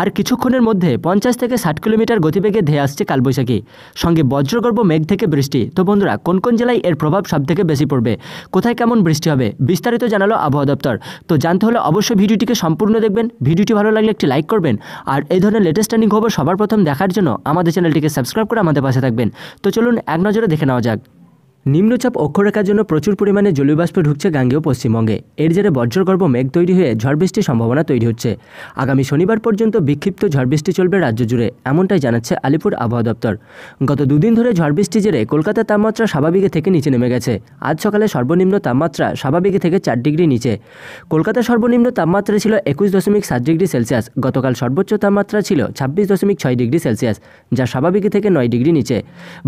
আর কিছুক্ষণের মধ্যে পঞ্চাশ থেকে ষাট কিলোমিটার গতিবেগে ধেয়ে আসছে কালবৈশাখী সঙ্গে বজ্রগর্ভ মেঘ থেকে বৃষ্টি তো বন্ধুরা কোন কোন জেলায় এর প্রভাব সবথেকে বেশি পড়বে কোথায় কেমন বৃষ্টি হবে বিস্তারিত জানালো আবহাওয়া দপ্তর তো জানতে হলে অবশ্যই ভিডিওটিকে সম্পূর্ণ দেখবেন ভিডিওটি ভালো লাগলে একটি লাইক করবেন আর এই ধরনের লেটেস্ট টার্নিং খবর সবার প্রথম দেখার জন্য আমাদের চ্যানেলটিকে সাবস্ক্রাইব করে আমাদের পাশে থাকবেন তো চলুন এক নজরে দেখে নেওয়া যাক নিম্নচাপ অক্ষরেখার জন্য প্রচুর পরিমাণে জলীয়বাষ্প ঢুকছে গাঙ্গেয় পশ্চিমবঙ্গে এর জেরে বজ্রগর্ব মেঘ তৈরি হয়ে ঝড় বৃষ্টির সম্ভাবনা তৈরি হচ্ছে আগামী শনিবার পর্যন্ত বিক্ষিপ্ত ঝড় বৃষ্টি চলবে রাজ্য জুড়ে এমনটাই জানাচ্ছে আলিপুর আবহাওয়া দপ্তর গত দুদিন ধরে ঝড় বৃষ্টি জেরে কলকাতার তাপমাত্রা স্বাভাবিক থেকে নিচে নেমে গেছে আজ সকালে সর্বনিম্ন তাপমাত্রা স্বাভাবিক থেকে চার ডিগ্রি নিচে কলকাতার সর্বনিম্ন তাপমাত্রা ছিল একুশ দশমিক সাত ডিগ্রি সেলসিয়াস গতকাল সর্বোচ্চ তাপমাত্রা ছিল ছাব্বিশ দশমিক ছয় ডিগ্রি সেলসিয়াস যা স্বাভাবিক থেকে নয় ডিগ্রি নিচে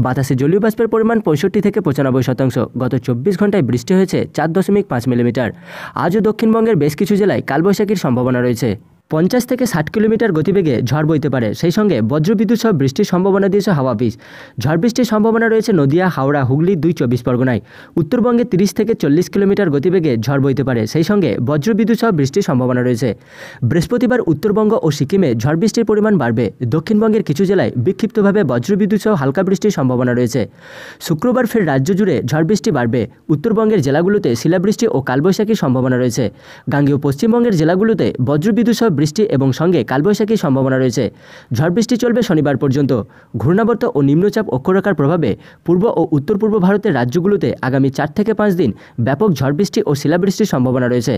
বাতাসে জলীয়বাষ্পের পরিমাণ পঁয়ষট্টি থেকে পঁচানব্বই চুরানব্বই শতাংশ গত চব্বিশ ঘন্টায় বৃষ্টি হয়েছে চার দশমিক পাঁচ মিলিমিটার আজও দক্ষিণবঙ্গের বেশ কিছু জেলায় কালবৈশাখীর সম্ভাবনা রয়েছে পঞ্চাশ থেকে ষাট কিলোমিটার গতিবেগে ঝড় বইতে পারে সেই সঙ্গে বজ্রবিদ্যুৎ সহ বৃষ্টির সম্ভাবনা দিয়েছে হাওয়াফিজ ঝড় বৃষ্টির সম্ভাবনা রয়েছে নদিয়া হাওড়া হুগলি দুই চব্বিশ পরগনায় উত্তরবঙ্গে তিরিশ থেকে চল্লিশ কিলোমিটার গতিবেগে ঝড় বইতে পারে সেই সঙ্গে বজ্রবিদ্যুৎ সহ বৃষ্টির সম্ভাবনা রয়েছে বৃহস্পতিবার উত্তরবঙ্গ ও সিকিমে ঝড় বৃষ্টির পরিমাণ বাড়বে দক্ষিণবঙ্গের কিছু জেলায় বিক্ষিপ্তভাবে বজ্রবিদ্যুৎ সহ হালকা বৃষ্টির সম্ভাবনা রয়েছে শুক্রবার ফের রাজ্য জুড়ে ঝড় বৃষ্টি বাড়বে উত্তরবঙ্গের জেলাগুলোতে শিলাবৃষ্টি ও কালবৈশাখীর সম্ভাবনা রয়েছে গাঙ্গেয় পশ্চিমবঙ্গের জেলাগুলোতে বজ্রবিদ্যুৎ সহ বৃষ্টি এবং সঙ্গে কালবৈশাখীর সম্ভাবনা রয়েছে ঝড় বৃষ্টি চলবে শনিবার পর্যন্ত ঘূর্ণাবর্ত ও নিম্নচাপ অক্ষরেখার প্রভাবে পূর্ব ও উত্তর পূর্ব ভারতের রাজ্যগুলোতে আগামী চার থেকে পাঁচ দিন ব্যাপক ঝড় বৃষ্টি ও শিলাবৃষ্টির সম্ভাবনা রয়েছে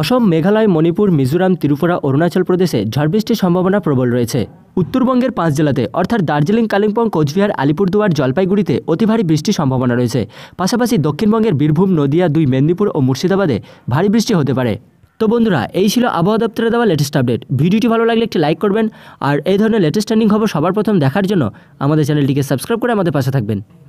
অসম মেঘালয় মণিপুর মিজোরাম ত্রিপুরা অরুণাচল প্রদেশে ঝড় বৃষ্টির সম্ভাবনা প্রবল রয়েছে উত্তরবঙ্গের পাঁচ জেলাতে অর্থাৎ দার্জিলিং কালিম্পং কোচবিহার আলিপুরদুয়ার জলপাইগুড়িতে অতি ভারী বৃষ্টির সম্ভাবনা রয়েছে পাশাপাশি দক্ষিণবঙ্গের বীরভূম নদিয়া দুই মেদিনীপুর ও মুর্শিদাবাদে ভারী বৃষ্টি হতে পারে তো বন্ধুরা এই ছিল আবহাওয়া দপ্তরে দেওয়া লেটেস্ট আপডেট ভিডিওটি ভালো লাগলে একটি লাইক করবেন আর এই ধরনের লেটেস্ট ট্রেন্ডিং খবর সবার প্রথম দেখার জন্য আমাদের চ্যানেলটিকে সাবস্ক্রাইব করে আমাদের পাশে থাকবেন